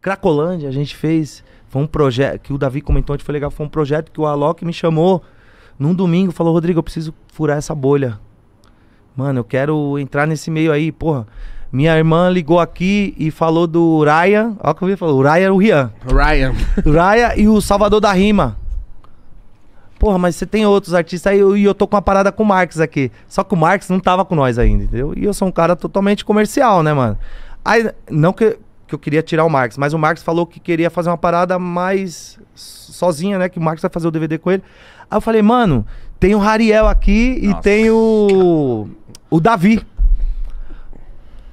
Cracolândia, a gente fez. Foi um projeto que o Davi comentou ontem, foi legal. Foi um projeto que o Alok me chamou num domingo. Falou, Rodrigo, eu preciso furar essa bolha. Mano, eu quero entrar nesse meio aí, porra. Minha irmã ligou aqui e falou do Ryan. Olha eu vi, falou. O Ryan o Rian. Ryan. Ryan e o Salvador da Rima. Porra, mas você tem outros artistas aí e eu, eu tô com uma parada com o Marx aqui. Só que o Marx não tava com nós ainda, entendeu? E eu sou um cara totalmente comercial, né, mano? Aí, não que que eu queria tirar o Marx, mas o Marx falou que queria fazer uma parada mais sozinha, né? Que o Marx vai fazer o DVD com ele. Aí eu falei, mano, tem o Rariel aqui Nossa. e tem o. o Davi.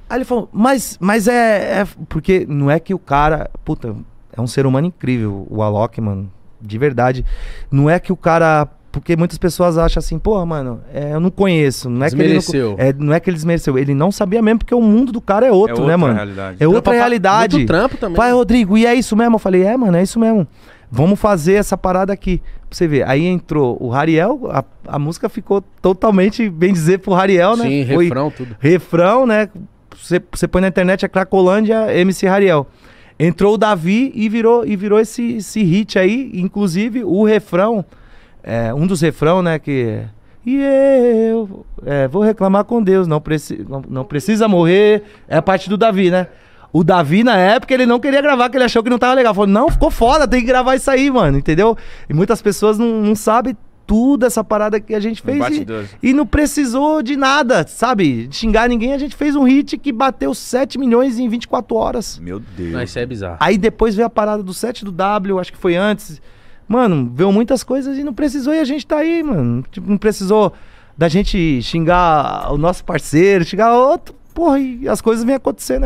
Aí ele falou, mas, mas é, é, Porque não é que o cara. Puta, é um ser humano incrível, o Alok, mano. De verdade. Não é que o cara porque muitas pessoas acham assim, porra, mano, é, eu não conheço. Não é desmereceu. Que ele não, é, não é que ele desmereceu. Ele não sabia mesmo, porque o mundo do cara é outro, é né, outra, né, mano? Realidade. É Trampa outra realidade. Muito trampo também. Pai, né? Rodrigo, e é isso mesmo? Eu falei, é, mano, é isso mesmo. Vamos fazer essa parada aqui. Pra você ver. Aí entrou o Rariel, a, a música ficou totalmente, bem dizer, pro Rariel, né? Sim, refrão, tudo. Refrão, né? Você, você põe na internet, é Cracolândia, MC Rariel. Entrou o Davi e virou, e virou esse, esse hit aí. Inclusive, o refrão é, um dos refrão, né, que é, e eu é, vou reclamar com Deus, não, preci não, não, precisa morrer. É a parte do Davi, né? O Davi, na época, ele não queria gravar, porque ele achou que não tava legal. Falou, não, ficou foda, tem que gravar isso aí, mano, entendeu? E muitas pessoas não, não sabem tudo essa parada que a gente fez. Um e, e, não precisou de nada, sabe? De xingar ninguém, a gente fez um hit que bateu 7 milhões em 24 horas. Meu Deus. Mas isso é bizarro. Aí depois veio a parada do 7 do W, acho que foi antes mano, viu muitas coisas e não precisou e a gente tá aí, mano. Tipo, não precisou da gente xingar o nosso parceiro, xingar outro. Porra, e as coisas vêm acontecendo aí.